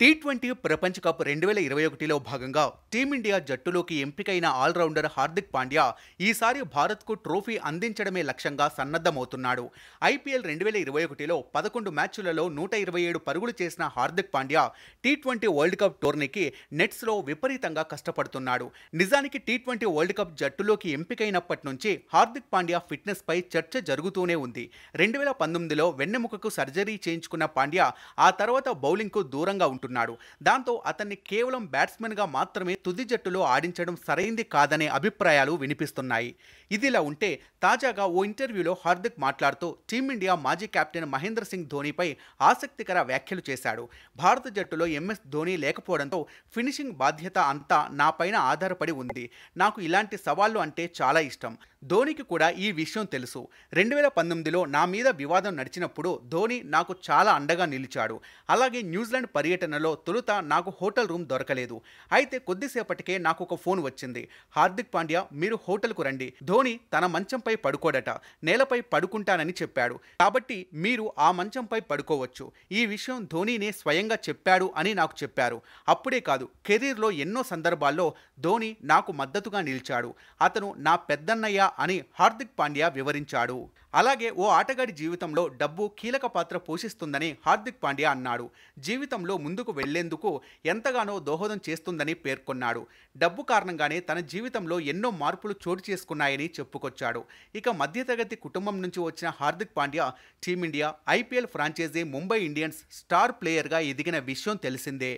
T twenty ప్రపంచ cup రెండు వేల ఇరవై ఒకటిలో భాగంగా టీమిండియా జట్టులోకి ఎంపికైన ఆల్రౌండర్ హార్దిక్ పాండ్యా ఈసారి భారత్కు ట్రోఫీ అందించడమే లక్ష్యంగా సన్నద్ధమవుతున్నాడు ఐపీఎల్ రెండు వేల ఇరవై ఒకటిలో పదకొండు మ్యాచ్లలో నూట ఇరవై ఏడు పరుగులు చేసిన Hardik Pandya T twenty world cup టోర్నీకి నెట్స్లో విపరీతంగా కష్టపడుతున్నాడు నిజానికి టీ ట్వంటీ వరల్డ్ కప్ జట్టులోకి ఎంపికైనప్పటి నుంచి హార్దిక్ పాండ్యా ఫిట్నెస్పై చర్చ జరుగుతూనే ఉంది రెండు వేల పంతొమ్మిదిలో వెన్నెముకకు సర్జరీ చేయించుకున్న పాండ్యా ఆ తర్వాత బౌలింగ్కు దూరంగా ఉంటుంది చేసుకుంటున్నాడు దాంతో అతన్ని కేవలం బ్యాట్స్మెన్గా మాత్రమే తుది జట్టులో ఆడించడం సరైంది కాదనే అభిప్రాయాలు వినిపిస్తున్నాయి ఇదిలా ఉంటే తాజాగా ఓ ఇంటర్వ్యూలో హార్దిక్ మాట్లాడుతూ టీమిండియా మాజీ కెప్టెన్ మహేంద్ర సింగ్ ధోనీపై ఆసక్తికర వ్యాఖ్యలు చేశాడు భారత జట్టులో ఎంఎస్ ధోని లేకపోవడంతో ఫినిషింగ్ బాధ్యత అంతా నాపైన ఆధారపడి ఉంది నాకు ఇలాంటి సవాళ్లు అంటే చాలా ఇష్టం ధోనికి కూడా ఈ విషయం తెలుసు రెండు వేల పంతొమ్మిదిలో నా మీద వివాదం నడిచినప్పుడు ధోని నాకు చాలా అండగా నిలిచాడు అలాగే న్యూజిలాండ్ పర్యటన విచారణలో తొలుత నాకు హోటల్ రూమ్ దొరకలేదు అయితే కొద్దిసేపటికే నాకు ఒక ఫోన్ వచ్చింది హార్దిక్ పాండ్యా మీరు హోటల్కు రండి ధోని తన మంచంపై పడుకోడట నేలపై పడుకుంటానని చెప్పాడు కాబట్టి మీరు ఆ మంచంపై పడుకోవచ్చు ఈ విషయం ధోనీనే స్వయంగా చెప్పాడు అని నాకు చెప్పారు అప్పుడే కాదు కెరీర్లో ఎన్నో సందర్భాల్లో ధోని నాకు మద్దతుగా నిలిచాడు అతను నా పెద్దన్నయ్య అని హార్దిక్ పాండ్యా వివరించాడు అలాగే ఓ ఆటగాడి జీవితంలో డబ్బు కీలక పాత్ర పోషిస్తుందని హార్దిక్ పాండ్యా అన్నాడు జీవితంలో ముందుకు ముందుకు వెళ్లేందుకు ఎంతగానో దోహదం చేస్తుందని పేర్కొన్నాడు డబ్బు కారణంగానే తన జీవితంలో ఎన్నో మార్పులు చోటు చేసుకున్నాయని చెప్పుకొచ్చాడు ఇక మధ్యతరగతి కుటుంబం నుంచి వచ్చిన Hardik Pandya team India IPL franchise Mumbai Indians star ప్లేయర్గా ఎదిగిన విషయం తెలిసిందే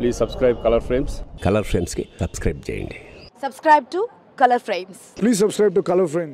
please subscribe colour frames colour ఫ్రేమ్స్కి సబ్స్క్రైబ్ చేయండి subscribe to colour frames please subscribe to colour frames